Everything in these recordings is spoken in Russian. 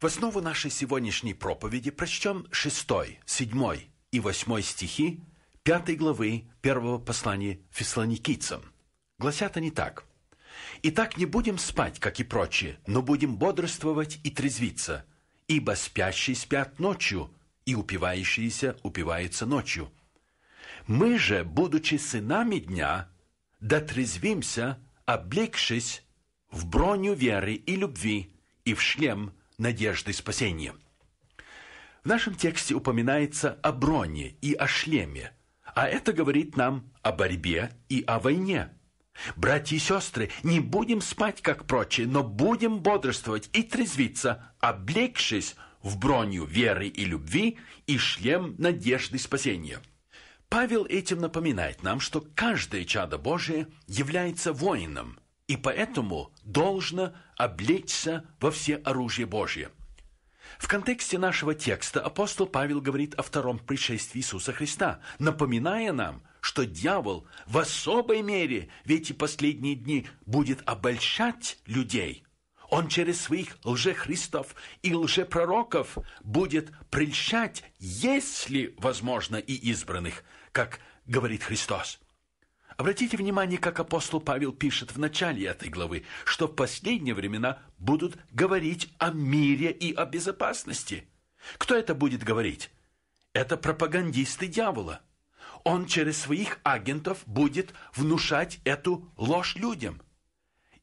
В основу нашей сегодняшней проповеди прочтем 6, 7 и 8 стихи 5 главы первого послания фессалоникийцам. Гласят они так. «Итак, не будем спать, как и прочие, но будем бодрствовать и трезвиться, ибо спящие спят ночью, и упивающиеся упиваются ночью. Мы же, будучи сынами дня, дотрезвимся, облегшись в броню веры и любви и в шлем – надежды спасения. В нашем тексте упоминается о броне и о шлеме, а это говорит нам о борьбе и о войне. Братья и сестры, не будем спать, как прочие, но будем бодрствовать и трезвиться, облегшись в броню веры и любви и шлем надежды спасения. Павел этим напоминает нам, что каждое чадо Божие является воином, и поэтому должно облечься во все оружие Божье. В контексте нашего текста апостол Павел говорит о втором пришествии Иисуса Христа, напоминая нам, что дьявол в особой мере в эти последние дни будет обольщать людей. Он через своих лжехристов и лжепророков будет прельщать, если возможно, и избранных, как говорит Христос. Обратите внимание, как апостол Павел пишет в начале этой главы, что в последние времена будут говорить о мире и о безопасности. Кто это будет говорить? Это пропагандисты дьявола. Он через своих агентов будет внушать эту ложь людям.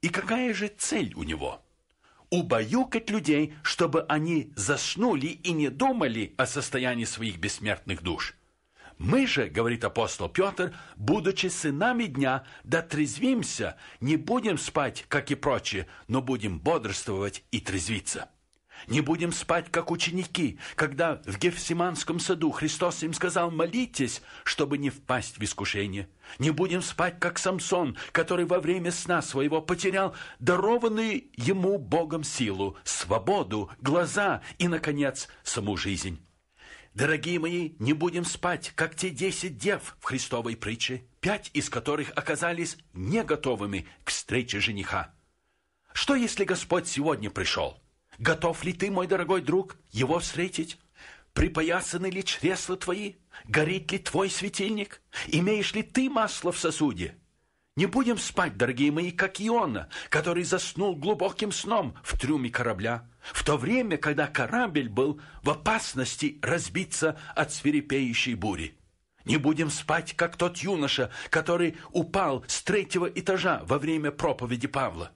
И какая же цель у него? Убаюкать людей, чтобы они заснули и не думали о состоянии своих бессмертных душ – мы же, говорит апостол Петр, будучи сынами дня, дотрезвимся, не будем спать, как и прочие, но будем бодрствовать и трезвиться. Не будем спать, как ученики, когда в Гефсиманском саду Христос им сказал «молитесь, чтобы не впасть в искушение». Не будем спать, как Самсон, который во время сна своего потерял дарованную ему Богом силу, свободу, глаза и, наконец, саму жизнь. Дорогие мои, не будем спать, как те десять дев в Христовой притче, пять из которых оказались не готовыми к встрече жениха. Что, если Господь сегодня пришел? Готов ли ты, мой дорогой друг, его встретить? Припоясаны ли чресла твои? Горит ли твой светильник? Имеешь ли ты масло в сосуде? Не будем спать, дорогие мои, как Иона, который заснул глубоким сном в трюме корабля, в то время, когда корабль был в опасности разбиться от свирепеющей бури. Не будем спать, как тот юноша, который упал с третьего этажа во время проповеди Павла.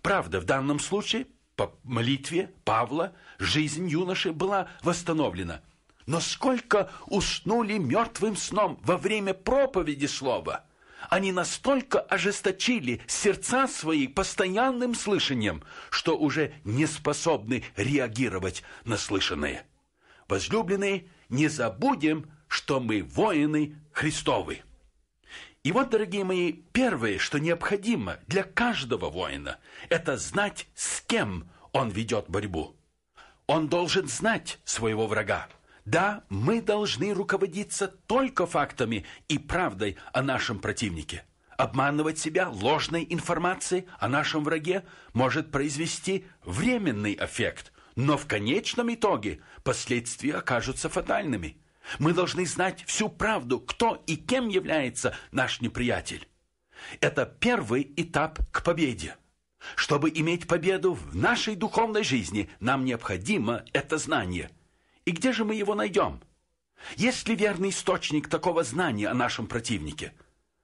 Правда, в данном случае, по молитве Павла, жизнь юноши была восстановлена. Но сколько уснули мертвым сном во время проповеди слова – они настолько ожесточили сердца свои постоянным слышанием, что уже не способны реагировать на слышанное. Возлюбленные, не забудем, что мы воины Христовы. И вот, дорогие мои, первое, что необходимо для каждого воина, это знать, с кем он ведет борьбу. Он должен знать своего врага. Да, мы должны руководиться только фактами и правдой о нашем противнике. Обманывать себя ложной информацией о нашем враге может произвести временный эффект, но в конечном итоге последствия окажутся фатальными. Мы должны знать всю правду, кто и кем является наш неприятель. Это первый этап к победе. Чтобы иметь победу в нашей духовной жизни, нам необходимо это знание – и где же мы его найдем? Есть ли верный источник такого знания о нашем противнике?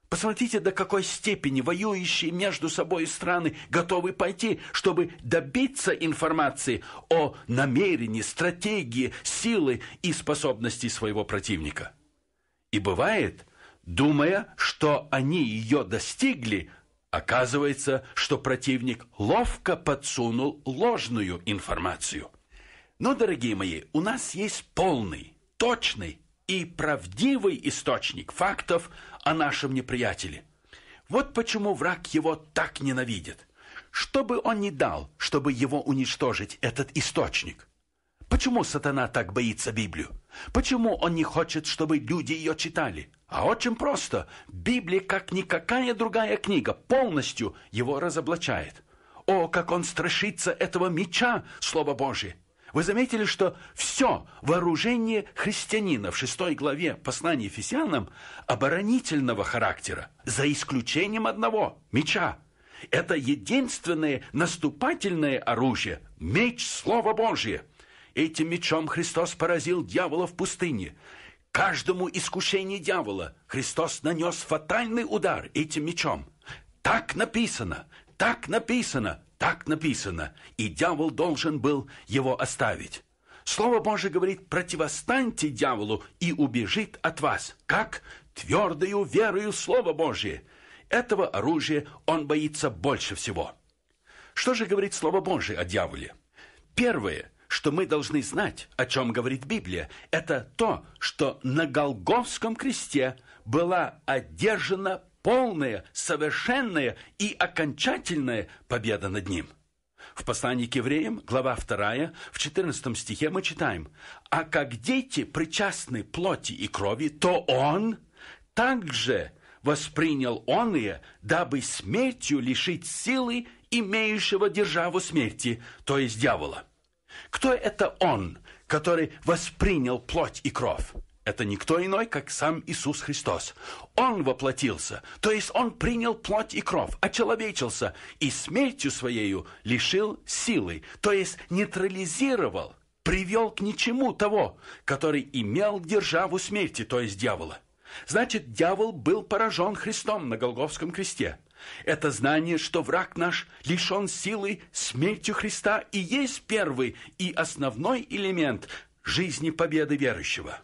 Посмотрите, до какой степени воюющие между собой страны готовы пойти, чтобы добиться информации о намерении, стратегии, силы и способности своего противника. И бывает, думая, что они ее достигли, оказывается, что противник ловко подсунул ложную информацию. Но, дорогие мои, у нас есть полный, точный и правдивый источник фактов о нашем неприятеле. Вот почему враг его так ненавидит. Что бы он ни дал, чтобы его уничтожить, этот источник. Почему сатана так боится Библию? Почему он не хочет, чтобы люди ее читали? А очень просто. Библия, как никакая другая книга, полностью его разоблачает. О, как он страшится этого меча, Слово Божие! Вы заметили, что все вооружение христианина в шестой главе послания Ефесянам оборонительного характера, за исключением одного – меча. Это единственное наступательное оружие – меч Слова Божия. Этим мечом Христос поразил дьявола в пустыне. Каждому искушению дьявола Христос нанес фатальный удар этим мечом. Так написано, так написано. Так написано, и дьявол должен был его оставить. Слово Божье говорит, противостаньте дьяволу, и убежит от вас. Как? Твердую верою Слово Божие. Этого оружия он боится больше всего. Что же говорит Слово Божье о дьяволе? Первое, что мы должны знать, о чем говорит Библия, это то, что на Голговском кресте была одержана полная, совершенная и окончательная победа над ним. В послании к евреям, глава 2, в 14 стихе мы читаем, «А как дети причастны плоти и крови, то он также воспринял он ее, дабы смертью лишить силы имеющего державу смерти, то есть дьявола». Кто это он, который воспринял плоть и кровь? это никто иной, как сам Иисус Христос. Он воплотился, то есть Он принял плоть и кровь, очеловечился и смертью своею лишил силы, то есть нейтрализировал, привел к ничему того, который имел державу смерти, то есть дьявола. Значит, дьявол был поражен Христом на Голговском кресте. Это знание, что враг наш лишен силы смертью Христа и есть первый и основной элемент жизни победы верующего.